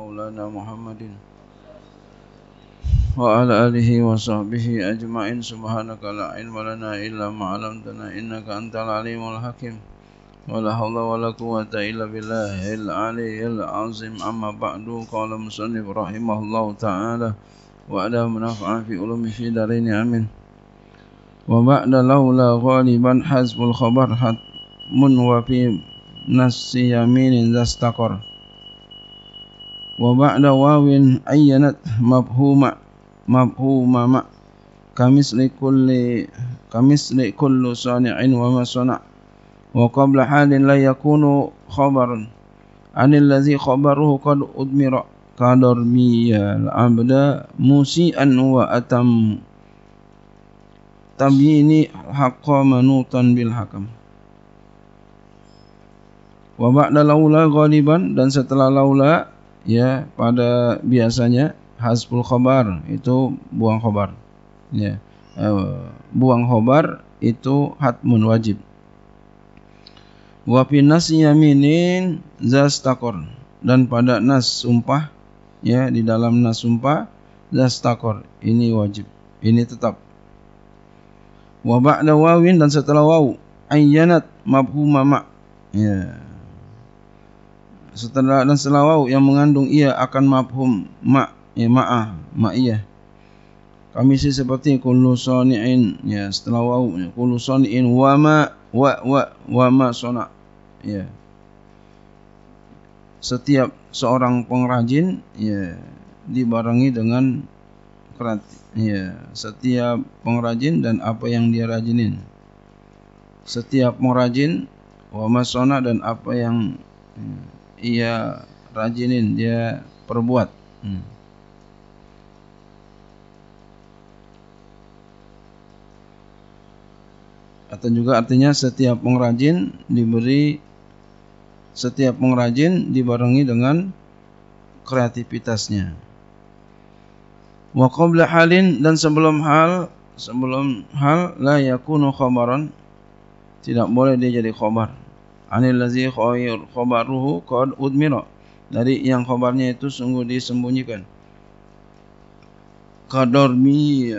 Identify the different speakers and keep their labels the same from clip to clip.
Speaker 1: مولانا محمد وعلى آله وصحبه أجمعين سبحانك لا علم لنا إلا ما علمتنا إنك أنت العليم الحكيم ولا حول ولا قوة إلا بالله العلي العظيم أما بعد قال مصنف رحمه الله تعالى وعلى منافع في علوم في دارين آمين وبعد لولا غالبا حسب الخبر حتم وفي نص يمين ذا استقر وبعد واو عينت مفهوما مفهوما ما كمثل كل كمثل كل صانع وما صنع وقبل حال لا يكون خبرا عن الذي خبره قد أدمر كدرمي العبد مسيئا وأتم تبيني manutan bil hakam Wabak dan laula ghaliban dan setelah laula ya pada biasanya hasbul khobar itu buang khobar ya e, buang khobar itu hatmun wajib wafin nas yaminin zastakor dan pada nas sumpah ya di dalam nas sumpah zastakor ini wajib ini tetap wa ba'da wawin dan setelah waw ayyanat mafhuma ma ya setelah dan setelah waw yang mengandung ia akan mafhum ma ya eh, ma'ah ma'iyah kami sih seperti kullu sani'in ya setelah waw ya, kullu sani'in wa ma wa wa wa ma sona ya setiap seorang pengrajin ya dibarengi dengan ya setiap pengrajin dan apa yang dia rajinin setiap pengrajin wa sona dan apa yang ya, ia rajinin dia perbuat hmm. atau juga artinya setiap pengrajin diberi setiap pengrajin dibarengi dengan kreativitasnya wa qabla halin dan sebelum hal sebelum hal la yakunu khabaran tidak boleh dia jadi khabar anil khair khabaruhu qad udmira dari yang khabarnya itu sungguh disembunyikan kadormi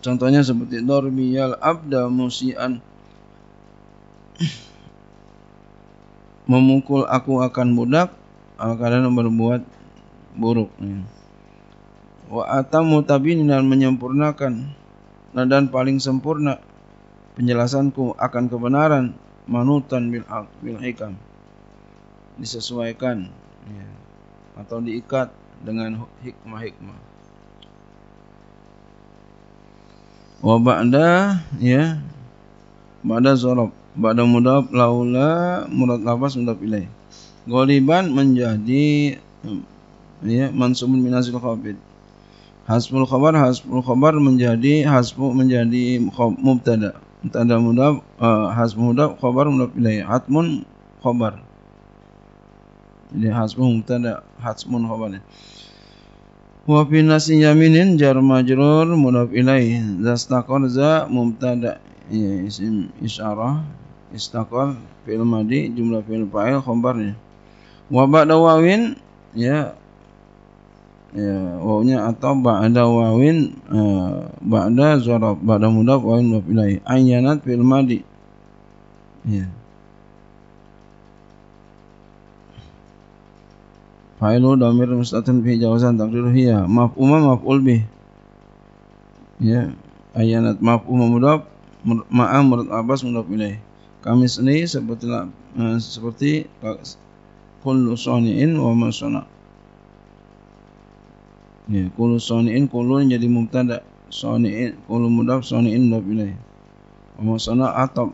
Speaker 1: contohnya seperti dormiyal abda musian memukul aku akan budak karena berbuat buruk wa atamu tabin dan menyempurnakan dan paling sempurna penjelasanku akan kebenaran manutan bil bil hikam disesuaikan ya, atau diikat dengan hikmah-hikmah. Wa ba'da ya ba'da zarab ba'da mudaf laula murad lafaz mudaf ilaih. Goliban menjadi ya mansubun minazil khabid. Hasbul khabar hasbul khabar menjadi hasbu menjadi mubtada. Tanda mudaf uh, eh, hasbu mudhaf khabar mudhaf ilaihi hatmun khabar jadi hasbu mubtada hasmun ni. wa fi nasi yaminin jar majrur mudaf ilaihi zastaqor za mubtada ya, isim isyarah istaqor fi'il madi jumlah fi'il fa'il khabarnya wa ba'da wawin ya ya wawunya atau ba'da wawin uh, ba'da zarab ba'da mudaf wawin mudaf ilahi ayyanat fil madi ya fa'ilu damir mustatin fi jawazan taqdiru hiya maf'uma maf'ul bih ya ayyanat maf'uma mudaf ma'a murad abbas mudaf ilaih kamis ini seperti uh, seperti kullu soni'in wa masona' Ya, kulu soni'in kulu jadi mubtada. Soni'in kulu mudaf soni'in mudaf ilaih. Wa sana atab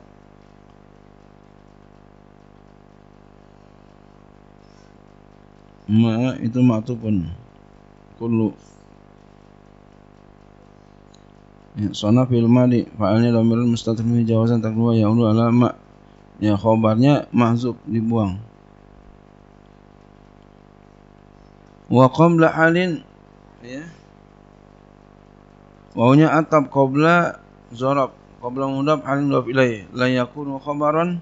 Speaker 1: ma itu ma'tufun pun ya, sana fil mali fa'alnya lamir mustatir jawasan takluwa ya ulu ala ma ya khobarnya mahzub dibuang wa qamla halin ya wawunya atap qabla zarab qabla mudab halin ilai la yakunu khabaran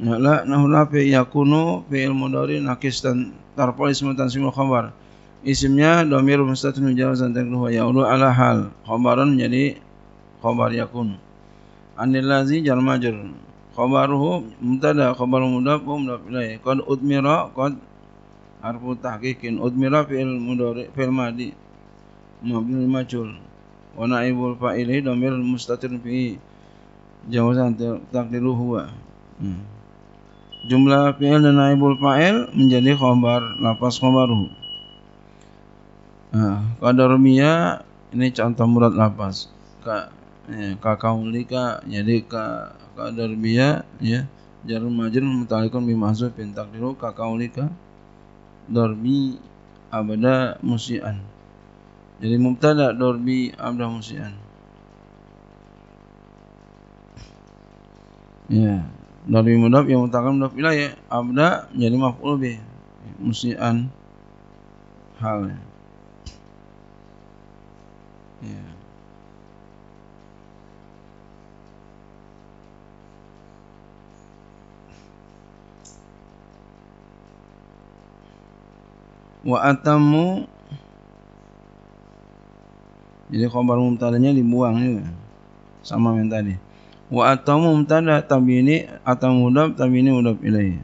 Speaker 1: ya la nahu la fi yakunu fi'il mudhari naqis dan tarpol ismu khabar isimnya domir mustatun jawazan takruh wa yaulu ala hal khabaran jadi khabar yakun anil ladzi jar majrur khabaruhu mubtada khabar mudab mudab ilai kod utmira qad harfu tahqiqin udmira fi'il mudhari fil madi mabni majhul wa naibul fa'ili dhamir mustatir fi jawazan taqdiru huwa hmm. jumlah fi'il dan naibul fa'il menjadi khabar lafaz khabaru nah qadarmiyah ini contoh murad lafaz ka eh, ka kaulika jadi ka qadarmiyah ya jarum majrur mutalikun bi mahzuf bin ka kaulika dorbi abda musian jadi mubtada dorbi abda musian ya dorbi mudaf yang mutakan mudaf ya. abda jadi maf'ul bi musian hal ya. Yeah. wa atamu jadi khabar mumtadanya dibuang juga ya. sama yang tadi wa atamu tapi ini atamu mudab tabini mudab ilaih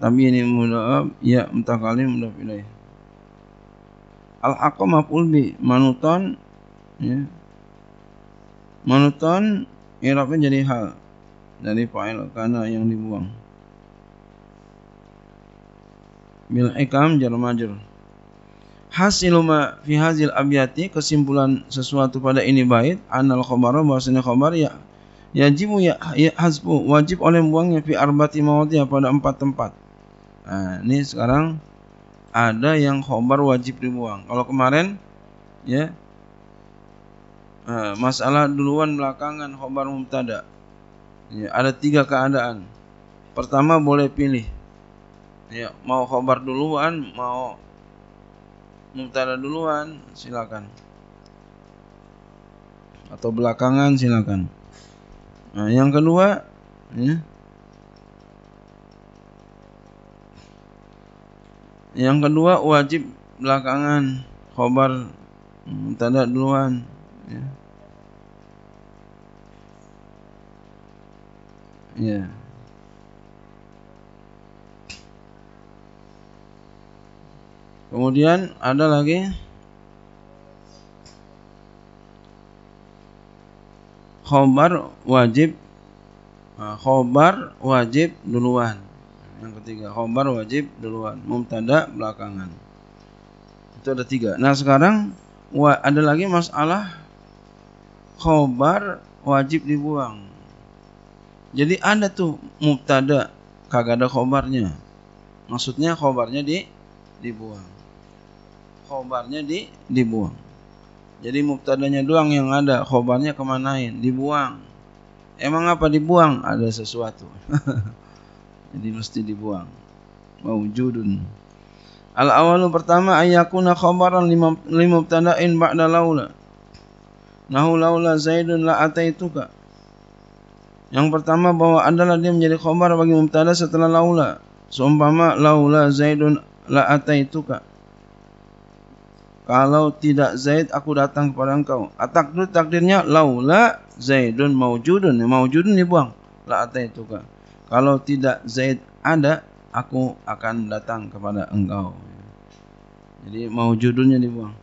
Speaker 1: ini mudab ya mutakalim mudab ilaih al haqqu maf'ul bi manuton ya manuton irafnya jadi hal dari fa'il karena yang dibuang bil ikam jar majrur hasilu ma fi hazil abyati kesimpulan sesuatu pada ini bait anal khabara bahwasanya khabar ya yajibu ya, ya hasbu wajib oleh buangnya fi arbati mawadhiya pada empat tempat nah ini sekarang ada yang khabar wajib dibuang kalau kemarin ya eh, masalah duluan belakangan khabar mubtada ya, ada tiga keadaan pertama boleh pilih ya mau khobar duluan mau mutara duluan silakan atau belakangan silakan nah yang kedua ya yang kedua wajib belakangan khobar mutara duluan ya yeah. Kemudian ada lagi khobar wajib nah, khobar wajib duluan. Yang ketiga khobar wajib duluan, mubtada belakangan. Itu ada tiga. Nah sekarang ada lagi masalah khobar wajib dibuang. Jadi ada tuh mubtada kagak ada khobarnya. Maksudnya khobarnya di dibuang khobarnya di dibuang. Jadi mubtadanya doang yang ada, khobarnya kemanain? Dibuang. Emang apa dibuang? Ada sesuatu. Jadi mesti dibuang. Mawjudun. Al awalu pertama ayakuna khobaran limubtada'in ba'da laula. Nahu laula zaidun la ataituka. Yang pertama bahwa adalah dia menjadi khobar bagi mubtada setelah laula. Seumpama laula zaidun la ataituka. Kalau tidak Zaid aku datang kepada engkau. Atakdir takdirnya laula Zaidun maujudun. Maujudun dibuang. La ataituka. Kalau tidak Zaid ada aku akan datang kepada engkau. Jadi maujudunnya dibuang.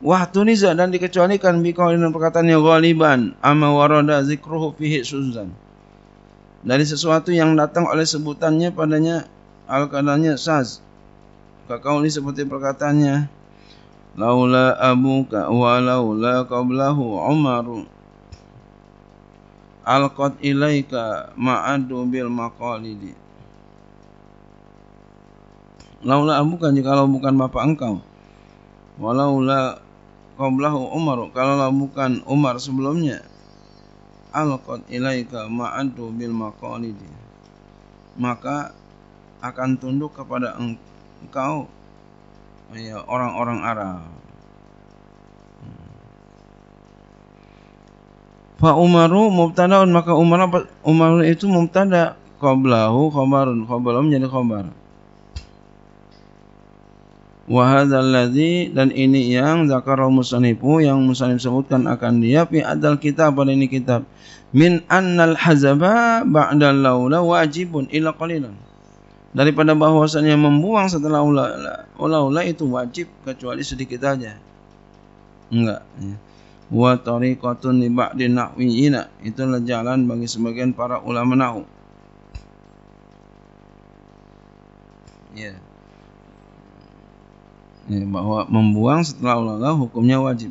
Speaker 1: Wah tuniza dan dikecualikan bikaulin dan perkataannya ghaliban amawaroda warada zikruhu fihi suzan. Dari sesuatu yang datang oleh sebutannya padanya al-kadannya saz. ini seperti perkataannya laula abuka wa laula qablahu umaru alqat ilaika ma'adu bil maqalidi laula abuka jikalau bukan bapak engkau walaula qablahu Umar, kalau bukan umar sebelumnya Alqad ilaika ma'adu bil maqalidi maka akan tunduk kepada engkau Iya, orang-orang Arab. Fa Umaru mubtadaun maka Umar Umar itu mubtada qablahu khabarun khabarum jadi khabar. Wa hadzal dan ini yang zakar musannifu yang musannif sebutkan akan dia fi adal kitab pada ini kitab min annal hazaba ba'da laula wajibun ila qalilan daripada bahwasanya membuang setelah ulah ula itu wajib kecuali sedikit aja enggak ya. wa tariqatun li ba'di nahwiyina itulah jalan bagi sebagian para ulama nahwu ya ya bahwa membuang setelah ulah ula hukumnya wajib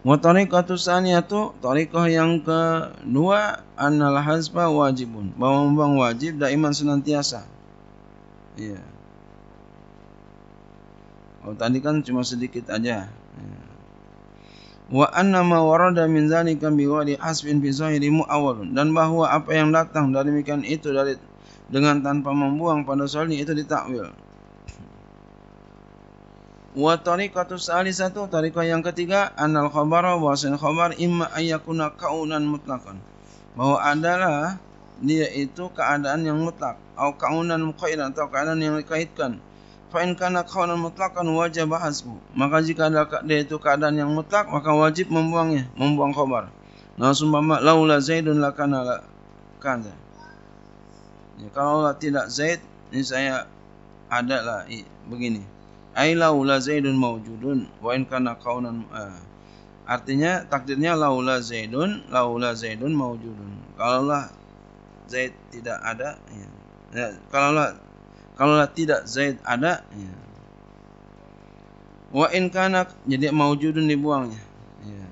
Speaker 1: wa tariqatu saniyatu tariqah yang kedua annal hazba wajibun bahwa membuang wajib daiman senantiasa Iya. Oh, tadi kan cuma sedikit aja. Wa anna ma warada min zalika bi ghairi asbin fi zahiri muawwalun dan bahwa apa yang datang dari mikan itu dari dengan tanpa membuang pada soalnya itu ditakwil. Wa tariqatu salisatu tariqah yang ketiga annal khabara wa sin khabar imma ayyakuna kaunan mutlaqan. Bahwa adalah dia itu keadaan yang mutlak atau kaunan muqayyadan atau keadaan yang dikaitkan fa in kana kaunan mutlaqan wajib hasbu maka jika ada dia itu keadaan yang mutlak maka wajib membuangnya membuang khabar nah sumpama laula zaidun lakana la kana ya, kalau tidak zaid ini saya ada lah begini ai laula zaidun maujudun wa in kana kaunan uh, Artinya takdirnya laula zaidun, laula zaidun maujudun. Kalaulah Zaid tidak ada ya. ya kalaulah kalaulah tidak Zaid ada ya. wa in kana jadi maujudun dibuangnya ya.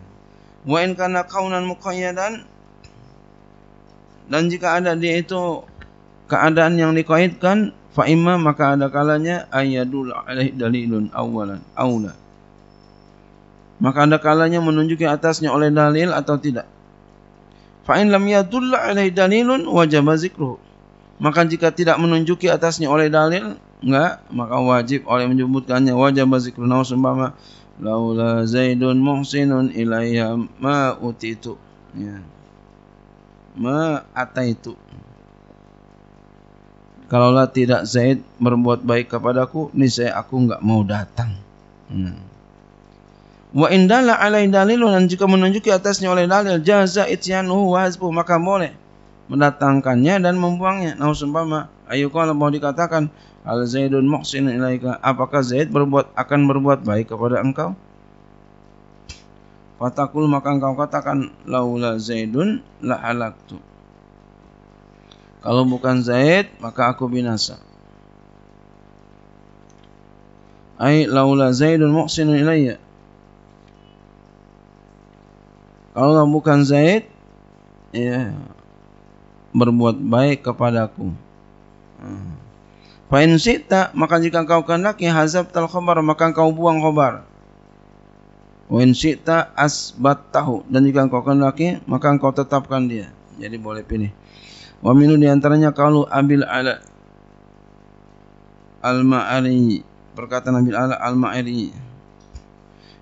Speaker 1: wa in kana kaunan muqayyadan dan jika ada dia itu keadaan yang dikaitkan fa imma maka ada kalanya ayadul alaih dalilun awalan aula maka ada kalanya menunjuki atasnya oleh dalil atau tidak Fa'in lam yadulla alaih dalilun wajaba zikruhu. Maka jika tidak menunjuki atasnya oleh dalil, enggak, maka wajib oleh menyebutkannya wajaba zikruhu. Nau seumpama laula zaidun muhsinun ilaiha ma utitu. Ya. Ma ataitu. Kalaulah tidak Zaid berbuat baik kepadaku, saya aku enggak mau datang. Hmm. Wa indala alai dalil dan jika menunjuki atasnya oleh dalil jaza ityanuhu wa hasbuh maka boleh mendatangkannya dan membuangnya. Nah ayu kalau mau dikatakan al zaidun muhsin ilaika apakah zaid berbuat akan berbuat baik kepada engkau? Fatakul maka engkau katakan laula zaidun la halaktu. Kalau bukan zaid maka aku binasa. Ai laula zaidun muhsinun ilaika kalau bukan Zaid ya berbuat baik kepadaku. in sita maka jika kau ya hazab tal khabar maka kau buang Wa in sita asbat tahu dan jika kau ya maka kau tetapkan dia. Jadi boleh pilih. Wa minu diantaranya kalau abil ala al-ma'ari perkataan abil ala al-ma'ari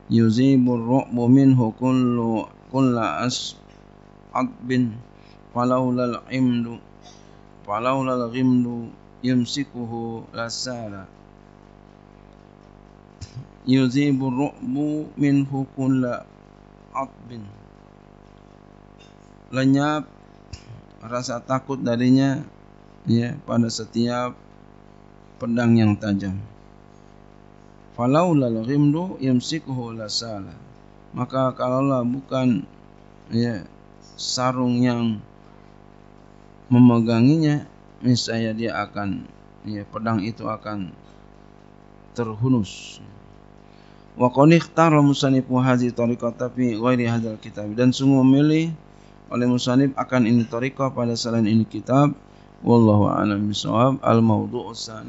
Speaker 1: yuzibur ru'bu minhu kullu kulla as falaula al-imdu falaula al yamsikuhu lasala yuzibu ru'bu minhu kulla atbin lenyap rasa takut darinya ya pada setiap pedang yang tajam falaula al yamsikuhu lasala maka kalaulah bukan ya sarung yang memeganginya niscaya dia akan ya pedang itu akan terhunus wa qad ikhtara musanifu hadhihi tariqata fi ghairi hadzal kitab dan sungguh memilih oleh musannif akan ini tariqah pada selain ini kitab wallahu a'lam bisawab al mawdu'us